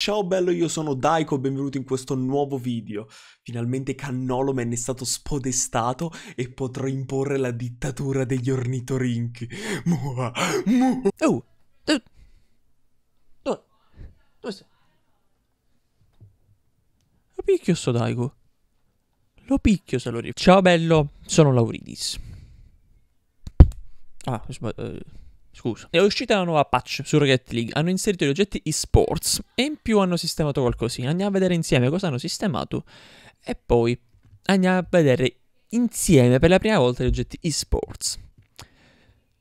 Ciao bello, io sono Daiko, benvenuto in questo nuovo video. Finalmente Cannoloman è stato spodestato e potrò imporre la dittatura degli ornitorinchi. Mua, mua. Oh, dove... Eh. Oh. Dove, dove sei? Lo picchio sto Daiko. Lo picchio se lo rifaccio. Ciao bello, sono Lauridis. Ah, sbaglio... Eh scusa. È uscita una nuova patch su Rocket League, hanno inserito gli oggetti eSports e in più hanno sistemato qualcosina. Andiamo a vedere insieme cosa hanno sistemato e poi andiamo a vedere insieme per la prima volta gli oggetti eSports.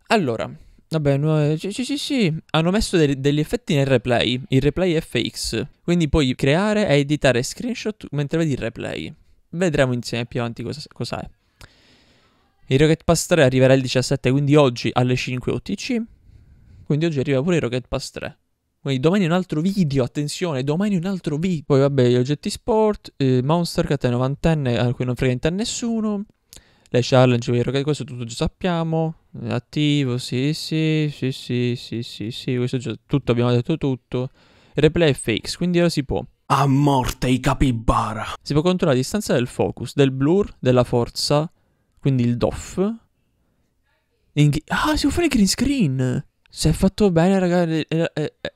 Allora, Vabbè, no, sì, sì, sì, Hanno messo de degli effetti nel replay, il replay FX. Quindi puoi creare e editare screenshot mentre vedi il replay. Vedremo insieme più avanti cosa, cosa è. Il Rocket Pass 3 arriverà il 17, quindi oggi alle 5 OTC. Quindi oggi arriva pure il Rocket Pass 3. Quindi domani un altro video, attenzione, domani un altro video. Poi vabbè, gli oggetti sport, eh, Monster Cat è novantenne, a cui non frega niente a nessuno. Le challenge, per il questo tutto già sappiamo. Attivo, sì, sì, sì, sì, sì, sì, sì, questo già tutto, abbiamo detto tutto. replay è fix, quindi ora si può. A morte i capibara! Si può controllare la distanza del focus, del blur, della forza, quindi il doff. In... Ah, si può fare il green screen. Se è fatto bene, ragazzi. Eh, eh, eh, eh.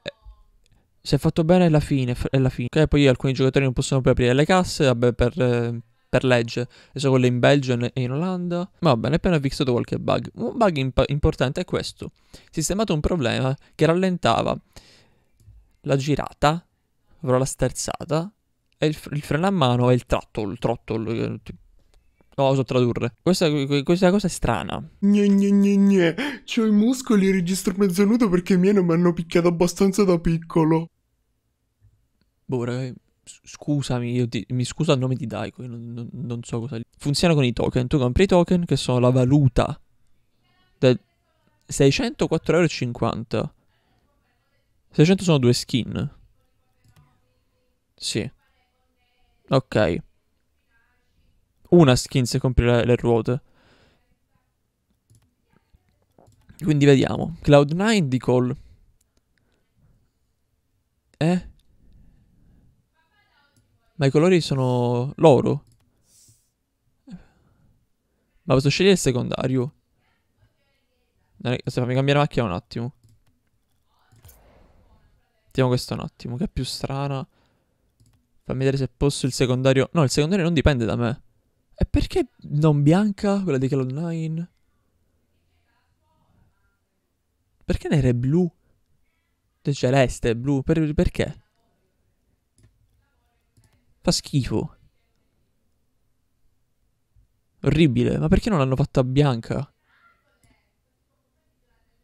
se è fatto bene è la fine. È la fine. Okay, poi alcuni giocatori non possono più aprire le casse. Vabbè, per, eh, per legge. Adesso quelle in Belgio e in Olanda. Ma va bene, appena fissato qualche bug. Un bug imp- importante è questo. Sistemato un problema che rallentava la girata, ovvero la sterzata, e il, fre- il freno a mano e il trottol. Eh, throttle lo oso tradurre. Questa, questa cosa è strana. Gne gne gne gne. C'ho i muscoli e registro mezzo nudo perché i miei non mi hanno picchiato abbastanza da piccolo. Boh, ragazzi, scusami, io ti, mi scuso a nome di Daiko, non, non, non, so cosa... Funziona con i token, tu compri i token che sono la valuta del 604,50€. 600 sono due skin. Sì. Ok una skin se compri le, le ruote. Quindi vediamo. Cloud9 di Call. Eh? Ma i colori sono l'oro. Ma posso scegliere il secondario. Se fammi cambiare macchina un attimo. Mettiamo questo un attimo, che è più strana. Fammi vedere se posso il secondario. No, il secondario non dipende da me. E perché non bianca, quella di Call Online? Perché nera e blu? Cioè, celeste e blu, per, perché? Fa schifo. Orribile, ma perché non l'hanno fatta bianca?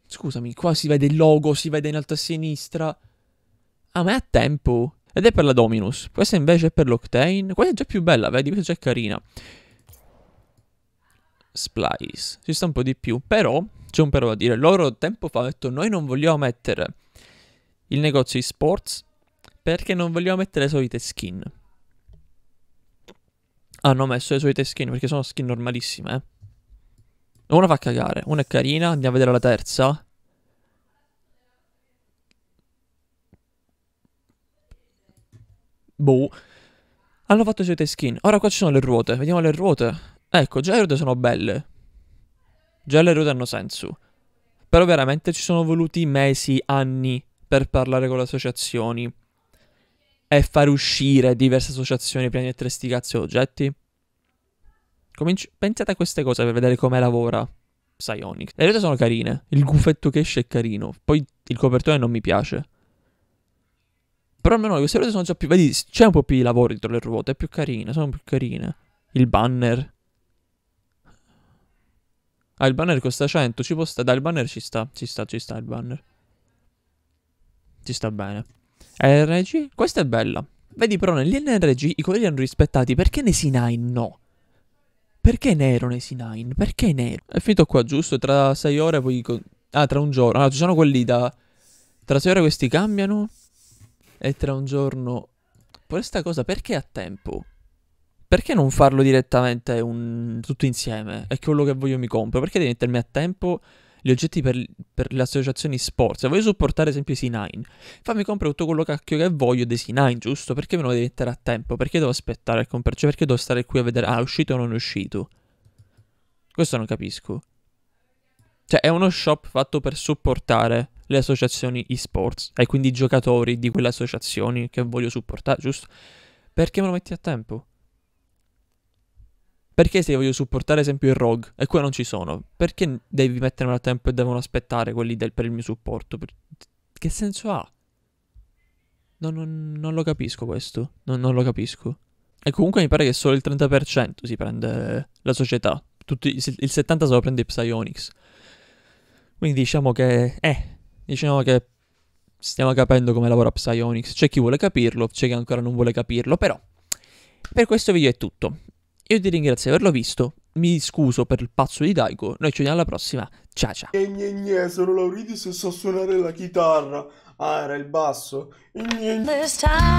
Scusami, qua si vede il logo, si vede in alto a sinistra. Ah, ma è a tempo. Ed è per la Dominus. Questa invece è per l'Octane. Questa è già più bella, vedi? Questa è già carina. Splice, ci sta un po' di più, però c'è un però da dire, loro tempo fa ha detto noi non vogliamo mettere il negozio di sports perché non vogliamo mettere le solite skin. Hanno messo le solite skin perché sono skin normalissime. Eh. Una fa cagare, una è carina, andiamo a vedere la terza. Boh. Hanno fatto le solite skin. Ora qua ci sono le ruote, vediamo le ruote. Ecco, già le ruote sono belle. Già le ruote hanno senso. Però veramente ci sono voluti mesi, anni per parlare con le associazioni e far uscire diverse associazioni prima di mettere sti cazzo oggetti. Cominci- pensate a queste cose per vedere come lavora Psionic. Le ruote sono carine, il gufetto che esce è carino, poi il copertone non mi piace. Però almeno queste ruote sono già più... Vedi, c'è un po' più di lavoro dietro le ruote, è più carine, sono più carine. Il banner. Ah, il banner costa 100, ci può stare. Dal banner ci sta, ci sta, ci sta il banner. Ci sta bene. RNG? Questa è bella. Vedi però negli nell'NRG i colori erano rispettati, perché nei C9 no? Perché nero nei C9? Perché nero? È finito qua, giusto? Tra 6 ore poi... Ah, tra un giorno. Ah, ci sono quelli da... Tra 6 ore questi cambiano. E tra un giorno... Poi sta cosa, perché a tempo? perché non farlo direttamente un... tutto insieme? È quello che voglio mi compro. Perché devi mettermi a tempo gli oggetti per, per le associazioni sport? Se voglio supportare ad esempio i C9, fammi comprare tutto quello cacchio che voglio dei C9, giusto? Perché me lo devi mettere a tempo? Perché devo aspettare a comprarci? Cioè, perché devo stare qui a vedere, ah, è uscito o non è uscito? Questo non capisco. Cioè, è uno shop fatto per supportare le associazioni esports e quindi i giocatori di quelle associazioni che voglio supportare, giusto? Perché me lo metti a tempo? Perché se io voglio supportare ad esempio il ROG e qua non ci sono, perché devi mettermi a tempo e devono aspettare quelli del, per il mio supporto? Per... Che senso ha? Non, non, non lo capisco questo, non, non, lo capisco. E comunque mi pare che solo il 30% si prende la società, Tutti, il 70% se lo prende Psyonix. Quindi diciamo che... Eh, diciamo che stiamo capendo come lavora Psyonix. C'è chi vuole capirlo, c'è chi ancora non vuole capirlo, però... Per questo video è tutto. Io ti ringrazio per averlo visto, mi scuso per il pazzo di Daigo. noi ci vediamo alla prossima, ciao ciao. E gne gne, sono Lauridis e so suonare la chitarra. Ah, era il basso. Gne gne.